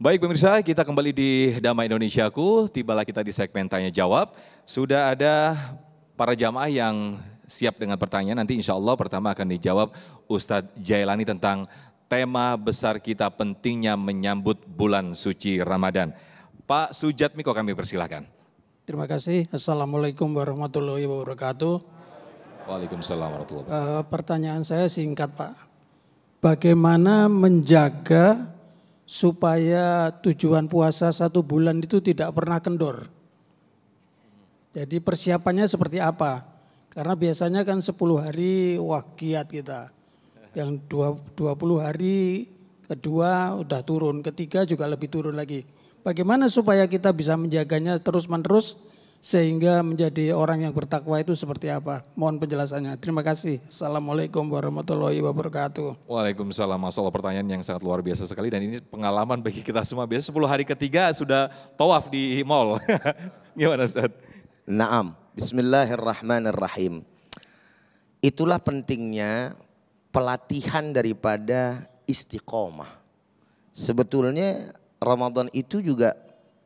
Baik pemirsa, kita kembali di Damai Indonesiaku. Tibalah kita di segmen tanya jawab. Sudah ada para jamaah yang siap dengan pertanyaan. Nanti insya Allah pertama akan dijawab Ustadz Jailani tentang tema besar kita pentingnya menyambut bulan suci Ramadan. Pak Sujat Miko kami persilahkan. Terima kasih. Assalamualaikum warahmatullahi wabarakatuh. Waalaikumsalam warahmatullahi wabarakatuh. Eh, pertanyaan saya singkat Pak. Bagaimana menjaga supaya tujuan puasa satu bulan itu tidak pernah kendor. Jadi persiapannya seperti apa? Karena biasanya kan 10 hari wah kiat kita. Yang 20 hari kedua udah turun, ketiga juga lebih turun lagi. Bagaimana supaya kita bisa menjaganya terus-menerus sehingga menjadi orang yang bertakwa itu seperti apa? Mohon penjelasannya. Terima kasih. Assalamualaikum warahmatullahi wabarakatuh. Waalaikumsalam. Masalah pertanyaan yang sangat luar biasa sekali dan ini pengalaman bagi kita semua. Biasa 10 hari ketiga sudah tawaf di mall. Gimana Ustaz? Naam. Bismillahirrahmanirrahim. Itulah pentingnya pelatihan daripada istiqomah. Sebetulnya Ramadan itu juga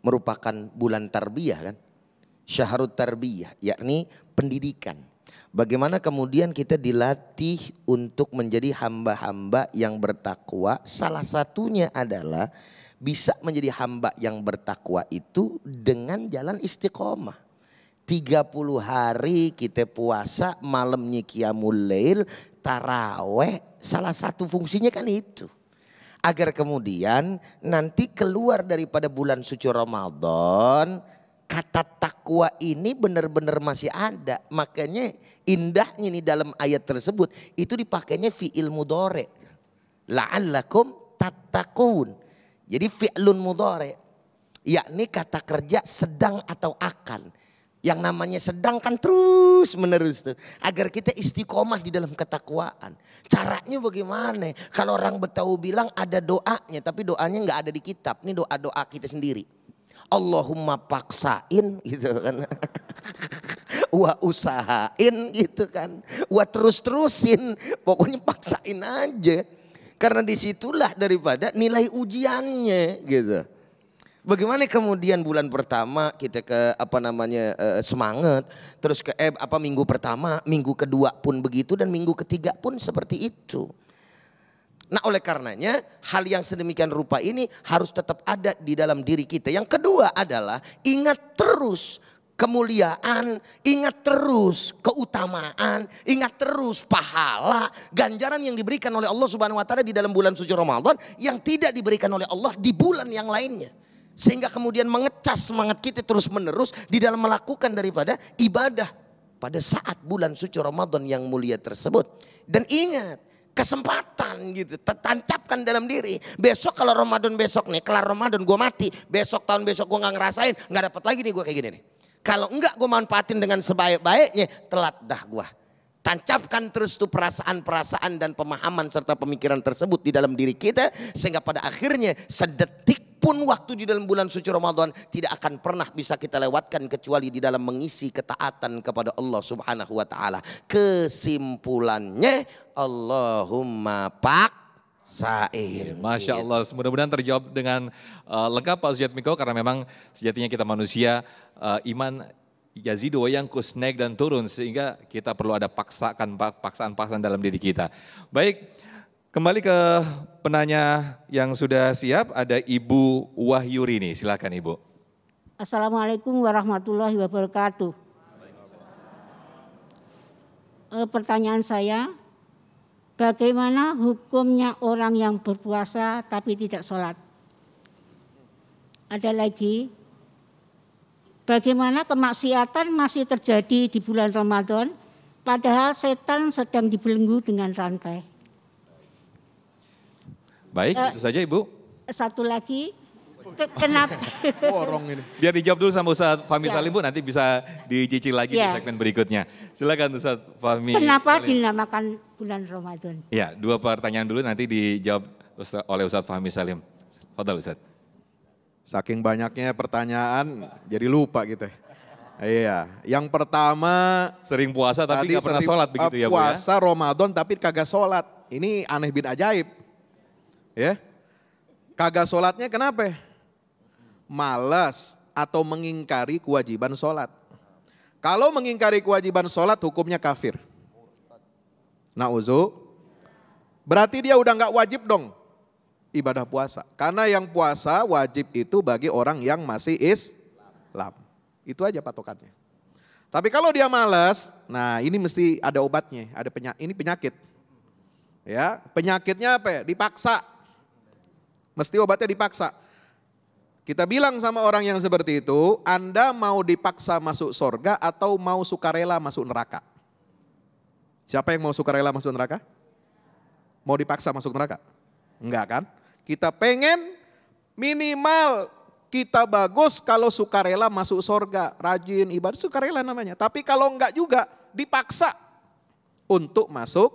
merupakan bulan tarbiyah kan syahrut tarbiyah yakni pendidikan. Bagaimana kemudian kita dilatih untuk menjadi hamba-hamba yang bertakwa? Salah satunya adalah bisa menjadi hamba yang bertakwa itu dengan jalan istiqomah. 30 hari kita puasa malamnya kiamul lail, taraweh, salah satu fungsinya kan itu agar kemudian nanti keluar daripada bulan suci Ramadan kata tak takwa ini benar-benar masih ada. Makanya indahnya nih dalam ayat tersebut itu dipakainya fi'il mudore. La'allakum tatakun. Jadi fi'lun mudore. Yakni kata kerja sedang atau akan. Yang namanya sedang kan terus menerus tuh. Agar kita istiqomah di dalam ketakwaan. Caranya bagaimana? Kalau orang betahu bilang ada doanya. Tapi doanya nggak ada di kitab. Ini doa-doa kita sendiri. Allahumma paksain gitu kan. Wah usahain gitu kan. Wah terus-terusin. Pokoknya paksain aja. Karena disitulah daripada nilai ujiannya gitu. Bagaimana kemudian bulan pertama kita ke apa namanya eh, semangat, terus ke eh, apa minggu pertama, minggu kedua pun begitu dan minggu ketiga pun seperti itu. Nah oleh karenanya hal yang sedemikian rupa ini harus tetap ada di dalam diri kita. Yang kedua adalah ingat terus kemuliaan, ingat terus keutamaan, ingat terus pahala, ganjaran yang diberikan oleh Allah Subhanahu wa taala di dalam bulan suci Ramadan yang tidak diberikan oleh Allah di bulan yang lainnya. Sehingga kemudian mengecas semangat kita terus-menerus di dalam melakukan daripada ibadah pada saat bulan suci Ramadan yang mulia tersebut. Dan ingat, kesempatan gitu. Tancapkan dalam diri. Besok kalau Ramadan besok nih, kelar Ramadan gue mati. Besok tahun besok gue nggak ngerasain, nggak dapat lagi nih gue kayak gini nih. Kalau enggak gue manfaatin dengan sebaik-baiknya, telat dah gue. Tancapkan terus tuh perasaan-perasaan dan pemahaman serta pemikiran tersebut di dalam diri kita. Sehingga pada akhirnya sedetik pun waktu di dalam bulan suci Ramadan tidak akan pernah bisa kita lewatkan kecuali di dalam mengisi ketaatan kepada Allah Subhanahu wa taala. Kesimpulannya Allahumma pak Sair. Iya, Masya Allah, iya. mudah-mudahan terjawab dengan uh, lengkap Pak Sujat Miko karena memang sejatinya kita manusia uh, iman yazidu wa yangkus naik dan turun sehingga kita perlu ada paksakan paksaan-paksaan dalam diri kita. Baik, Kembali ke penanya yang sudah siap, ada Ibu Wahyuri Wahyurini. Silakan Ibu. Assalamualaikum warahmatullahi wabarakatuh. E, pertanyaan saya, bagaimana hukumnya orang yang berpuasa tapi tidak sholat? Ada lagi, bagaimana kemaksiatan masih terjadi di bulan Ramadan padahal setan sedang dibelenggu dengan rantai? Baik, uh, itu saja Ibu. Satu lagi, kenapa? Borong ini. Biar dijawab dulu sama Ustaz Fahmi ya. Salim Bu, nanti bisa dicicil lagi ya. di segmen berikutnya. Silakan Ustaz Fahmi Kenapa Salim. dinamakan bulan Ramadan? Ya, dua pertanyaan dulu nanti dijawab Ustaz, oleh Ustaz Fahmi Salim. Fadal Ustaz. Saking banyaknya pertanyaan, jadi lupa gitu Iya, yang pertama sering puasa tapi nggak pernah sholat begitu eh, ya Bu ya? Puasa Ramadan tapi kagak sholat. Ini aneh bin ajaib. Ya. Kagak sholatnya kenapa? Malas atau mengingkari kewajiban sholat. Kalau mengingkari kewajiban sholat hukumnya kafir. Nauzu. Berarti dia udah nggak wajib dong ibadah puasa. Karena yang puasa wajib itu bagi orang yang masih Islam. Itu aja patokannya. Tapi kalau dia malas, nah ini mesti ada obatnya, ada penyakit, ini penyakit. Ya, penyakitnya apa ya? Dipaksa. Mesti obatnya dipaksa. Kita bilang sama orang yang seperti itu, Anda mau dipaksa masuk sorga atau mau sukarela masuk neraka? Siapa yang mau sukarela masuk neraka? Mau dipaksa masuk neraka? Enggak kan? Kita pengen minimal kita bagus kalau sukarela masuk sorga, rajin ibadah sukarela namanya. Tapi kalau enggak juga dipaksa untuk masuk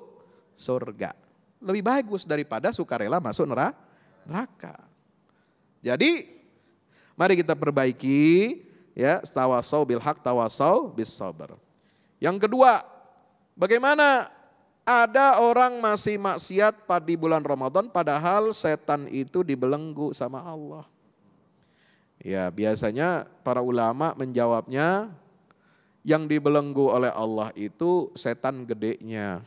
sorga. Lebih bagus daripada sukarela masuk neraka neraka. Jadi mari kita perbaiki ya tawasau bil hak tawasau bis sabar. Yang kedua, bagaimana ada orang masih maksiat pada di bulan Ramadan padahal setan itu dibelenggu sama Allah. Ya, biasanya para ulama menjawabnya yang dibelenggu oleh Allah itu setan gedenya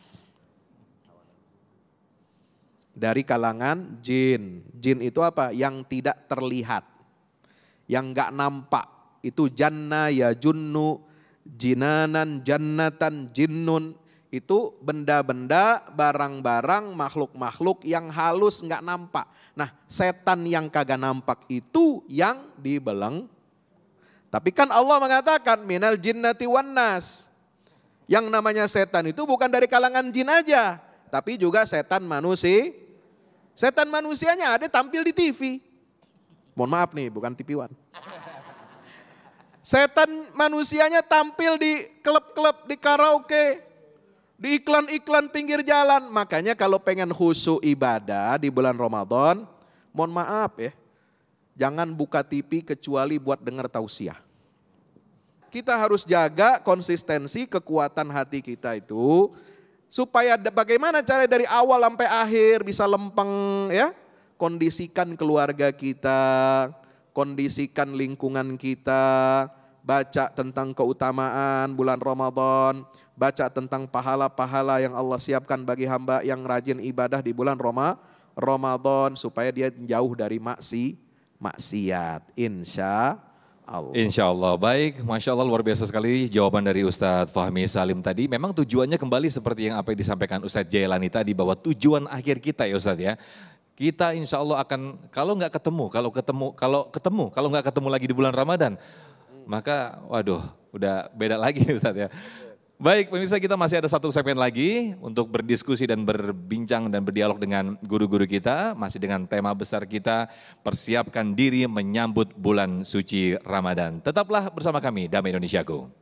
dari kalangan jin. Jin itu apa? Yang tidak terlihat, yang nggak nampak. Itu janna ya junnu, jinanan, jannatan, jinnun. Itu benda-benda, barang-barang, makhluk-makhluk yang halus nggak nampak. Nah setan yang kagak nampak itu yang dibeleng. Tapi kan Allah mengatakan minal jinnati wan nas. Yang namanya setan itu bukan dari kalangan jin aja tapi juga setan manusia. Setan manusianya ada tampil di TV. Mohon maaf nih, bukan TV One. Setan manusianya tampil di klub-klub, di karaoke, di iklan-iklan pinggir jalan. Makanya kalau pengen khusyuk ibadah di bulan Ramadan, mohon maaf ya, jangan buka TV kecuali buat dengar tausiah. Kita harus jaga konsistensi kekuatan hati kita itu supaya bagaimana cara dari awal sampai akhir bisa lempeng ya. Kondisikan keluarga kita, kondisikan lingkungan kita, baca tentang keutamaan bulan Ramadan, baca tentang pahala-pahala yang Allah siapkan bagi hamba yang rajin ibadah di bulan Roma, Ramadan supaya dia jauh dari maksi maksiat. Insya Allah. Insya Allah. Baik, Masya Allah luar biasa sekali jawaban dari Ustadz Fahmi Salim tadi. Memang tujuannya kembali seperti yang apa yang disampaikan Ustadz Jailani tadi bahwa tujuan akhir kita ya Ustadz ya. Kita insya Allah akan, kalau nggak ketemu, kalau ketemu, kalau ketemu, kalau nggak ketemu lagi di bulan Ramadan, maka waduh udah beda lagi Ustadz ya. Baik, pemirsa kita masih ada satu segmen lagi untuk berdiskusi dan berbincang dan berdialog dengan guru-guru kita. Masih dengan tema besar kita, persiapkan diri menyambut bulan suci Ramadan. Tetaplah bersama kami, Damai Indonesiaku.